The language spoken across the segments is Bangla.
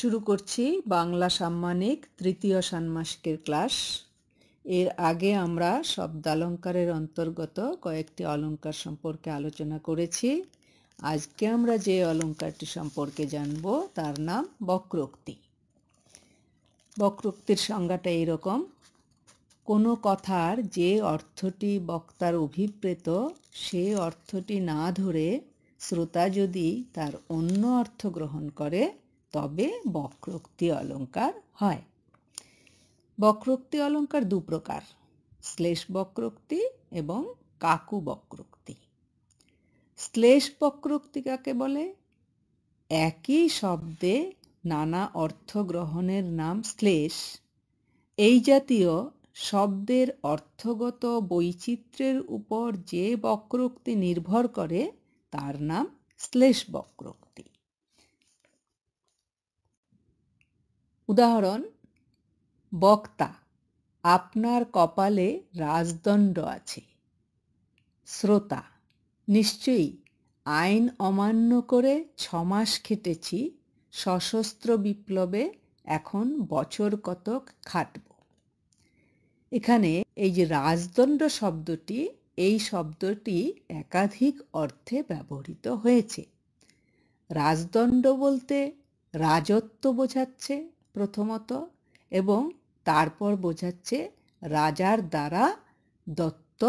শুরু করছি বাংলা সাম্মানিক তৃতীয় ষান্মাসিকের ক্লাস এর আগে আমরা শব্দালঙ্কারের অন্তর্গত কয়েকটি অলঙ্কার সম্পর্কে আলোচনা করেছি আজকে আমরা যে অলঙ্কারটি সম্পর্কে জানব তার নাম বক্রোক্তি বক্রোক্তির সংজ্ঞাটা এইরকম কোনো কথার যে অর্থটি বক্তার অভিপ্রেত সে অর্থটি না ধরে শ্রোতা যদি তার অন্য অর্থ গ্রহণ করে তবে বক্রোক্তি অলঙ্কার হয় বক্রোক্তি অলঙ্কার দু প্রকার শ্লেষ বক্রোক্তি এবং কাকু বক্রোক্তি শ্লেষ বক্রোক্তি কাকে বলে একই শব্দে নানা অর্থ গ্রহণের নাম শ্লেষ এই জাতীয় শব্দের অর্থগত বৈচিত্র্যের উপর যে বক্রোক্তি নির্ভর করে তার নাম শ্লেষ বক্রোক্তি উদাহরণ বক্তা আপনার কপালে রাজদণ্ড আছে শ্রোতা নিশ্চয়ই আইন অমান্য করে ছমাস খেটেছি সশস্ত্র বিপ্লবে এখন বছর কতক খাটব এখানে এই যে রাজদণ্ড শব্দটি এই শব্দটি একাধিক অর্থে ব্যবহৃত হয়েছে রাজদণ্ড বলতে রাজত্ব বোঝাচ্ছে প্রথমত এবং তারপর বোঝাচ্ছে রাজার দ্বারা দত্ত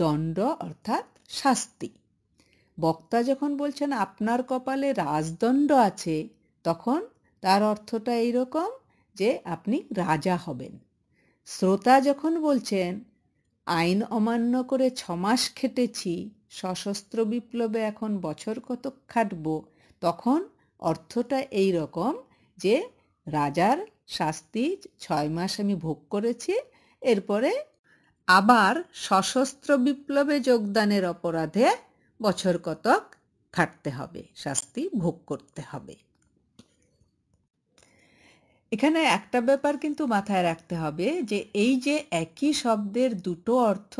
দণ্ড অর্থাৎ শাস্তি বক্তা যখন বলছেন আপনার কপালে রাজদণ্ড আছে তখন তার অর্থটা এইরকম যে আপনি রাজা হবেন শ্রোতা যখন বলছেন আইন অমান্য করে ছমাস খেটেছি সশস্ত্র বিপ্লবে এখন বছর কত খাটব তখন অর্থটা এই রকম যে রাজার শাস্তি ছয় মাস আমি ভোগ করেছি এরপরে আবার সশস্ত্র বিপ্লবে যোগদানের অপরাধে বছর কতক খাটতে হবে শাস্তি ভোগ করতে হবে এখানে একটা ব্যাপার কিন্তু মাথায় রাখতে হবে যে এই যে একই শব্দের দুটো অর্থ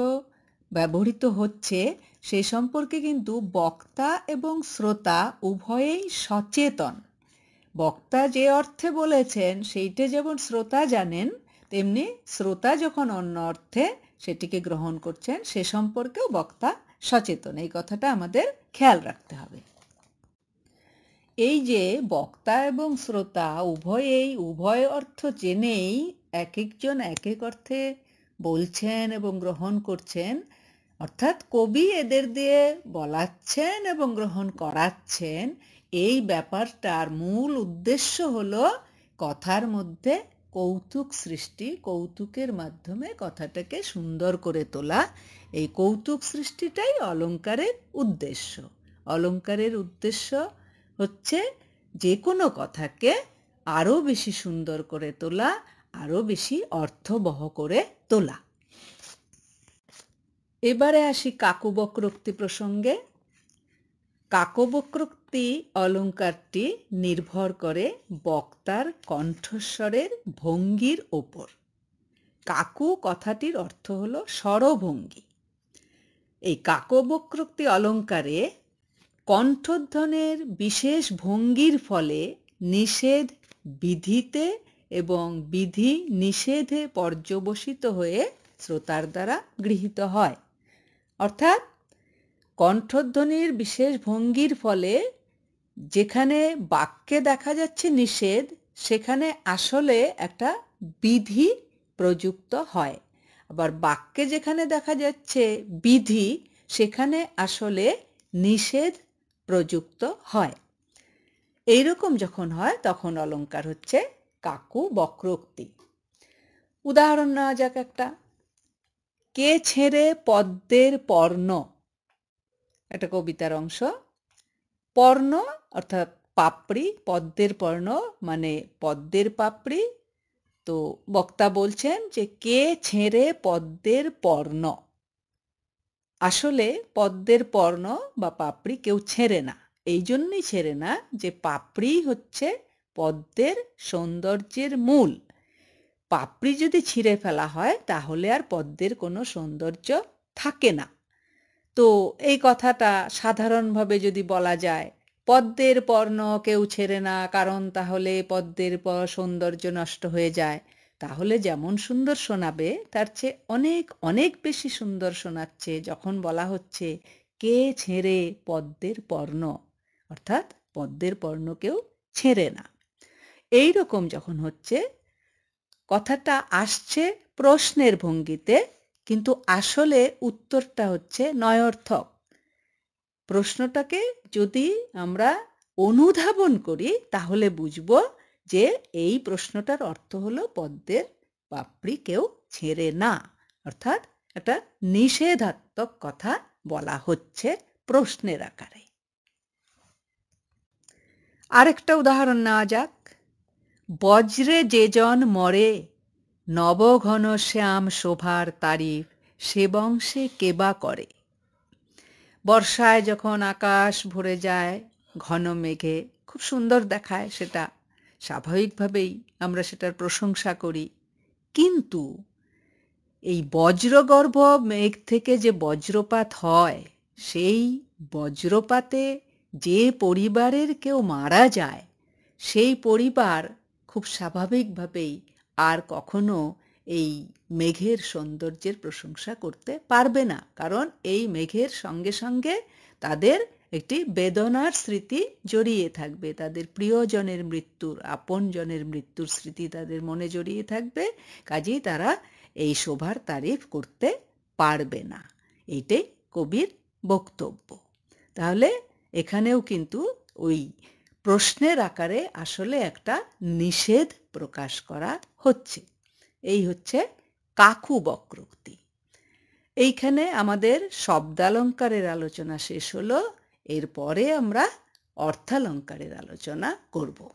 ব্যবহৃত হচ্ছে সে সম্পর্কে কিন্তু বক্তা এবং শ্রোতা উভয়েই সচেতন বক্তা যে অর্থে বলেছেন সেইটে যেমন শ্রোতা জানেন তেমনি শ্রোতা যখন অন্য অর্থে সেটিকে গ্রহণ করছেন সে সম্পর্কেও বক্তা সচেতন এই কথাটা আমাদের খেয়াল রাখতে হবে এই যে বক্তা এবং শ্রোতা উভয়েই উভয় অর্থ জেনেই এক একজন এক এক অর্থে বলছেন এবং গ্রহণ করছেন অর্থাৎ কবি এদের দিয়ে বলাচ্ছেন এবং গ্রহণ করাচ্ছেন এই ব্যাপারটার মূল উদ্দেশ্য হল কথার মধ্যে কৌতুক সৃষ্টি কৌতুকের মাধ্যমে কথাটাকে সুন্দর করে তোলা এই কৌতুক সৃষ্টিটাই অলঙ্কারের উদ্দেশ্য অলঙ্কারের উদ্দেশ্য হচ্ছে যে কোনো কথাকে আরও বেশি সুন্দর করে তোলা আরও বেশি অর্থবহ করে তোলা এবারে আসি কাকুবক্রোক্তি প্রসঙ্গে কাকবক্রোক্তি অলঙ্কারটি নির্ভর করে বক্তার কণ্ঠস্বরের ভঙ্গির ওপর কাকু কথাটির অর্থ হল স্বরভঙ্গি এই কাকবক্রোক্তি অলঙ্কারে কণ্ঠধ্বনের বিশেষ ভঙ্গির ফলে নিষেধ বিধিতে এবং বিধি নিষেধে পর্যবসিত হয়ে শ্রোতার দ্বারা গৃহীত হয় অর্থাৎ কণ্ঠধ্বনির বিশেষ ভঙ্গির ফলে যেখানে বাক্যে দেখা যাচ্ছে নিষেধ সেখানে আসলে একটা বিধি প্রযুক্ত হয় আবার বাক্যে যেখানে দেখা যাচ্ছে বিধি সেখানে আসলে নিষেধ প্রযুক্ত হয় এই রকম যখন হয় তখন অলঙ্কার হচ্ছে কাকু বক্রোক্তি উদাহরণ নেওয়া যাক একটা কে ছেড়ে পদ্মের পর্ণ একটা কবিতার অংশ পর্ণ অর্থাৎ পাপড়ি পদ্মের পর্ণ মানে পদ্মের পাপড়ি তো বক্তা বলছেন যে কে ছেড়ে পদ্মের পর্ণ আসলে পদ্মের পর্ণ বা পাপড়ি কেউ ছেড়ে না এই জন্যই ছেড়ে না যে পাপড়ি হচ্ছে পদ্মের সৌন্দর্যের মূল পাপড়ি যদি ছিঁড়ে ফেলা হয় তাহলে আর পদ্মের কোনো সৌন্দর্য থাকে না তো এই কথাটা সাধারণভাবে যদি বলা যায় পদ্মের পর্ণ কেউ ছেড়ে না কারণ তাহলে পদ্মের সৌন্দর্য নষ্ট হয়ে যায় তাহলে যেমন সুন্দর শোনাবে তার চেয়ে অনেক অনেক বেশি সুন্দর শোনাচ্ছে যখন বলা হচ্ছে কে ছেড়ে পদ্মের পর্ণ অর্থাৎ পদ্মের পর্ণ কেউ ছেড়ে না এই রকম যখন হচ্ছে কথাটা আসছে প্রশ্নের ভঙ্গিতে কিন্তু আসলে উত্তরটা হচ্ছে নয়র্থক প্রশ্নটাকে যদি আমরা অনুধাবন করি তাহলে বুঝব যে এই প্রশ্নটার অর্থ হলো পদ্মের পাপড়ি কেউ ছেড়ে না অর্থাৎ একটা নিষেধাত্মক কথা বলা হচ্ছে প্রশ্নের আকারে আরেকটা উদাহরণ নেওয়া যাক বজ্রে যেজন মরে নবঘন শ্যাম শোভার তারিফ সে বংশে কেবা করে বর্ষায় যখন আকাশ ভরে যায় ঘন মেঘে খুব সুন্দর দেখায় সেটা স্বাভাবিকভাবেই আমরা সেটার প্রশংসা করি কিন্তু এই বজ্রগর্ভ মেঘ থেকে যে বজ্রপাত হয় সেই বজ্রপাতে যে পরিবারের কেউ মারা যায় সেই পরিবার খুব স্বাভাবিকভাবেই আর কখনো এই মেঘের সৌন্দর্যের প্রশংসা করতে পারবে না কারণ এই মেঘের সঙ্গে সঙ্গে তাদের একটি বেদনার স্মৃতি জড়িয়ে থাকবে তাদের প্রিয়জনের মৃত্যুর আপনজনের মৃত্যুর স্মৃতি তাদের মনে জড়িয়ে থাকবে কাজেই তারা এই শোভার তারিফ করতে পারবে না এইটাই কবির বক্তব্য তাহলে এখানেও কিন্তু ওই প্রশ্নের আকারে আসলে একটা নিষেধ প্রকাশ করা হচ্ছে এই হচ্ছে কাকু বক্রোক্তি এইখানে আমাদের শব্দালঙ্কারের আলোচনা শেষ হলো এরপরে আমরা অর্থালঙ্কারের আলোচনা করবো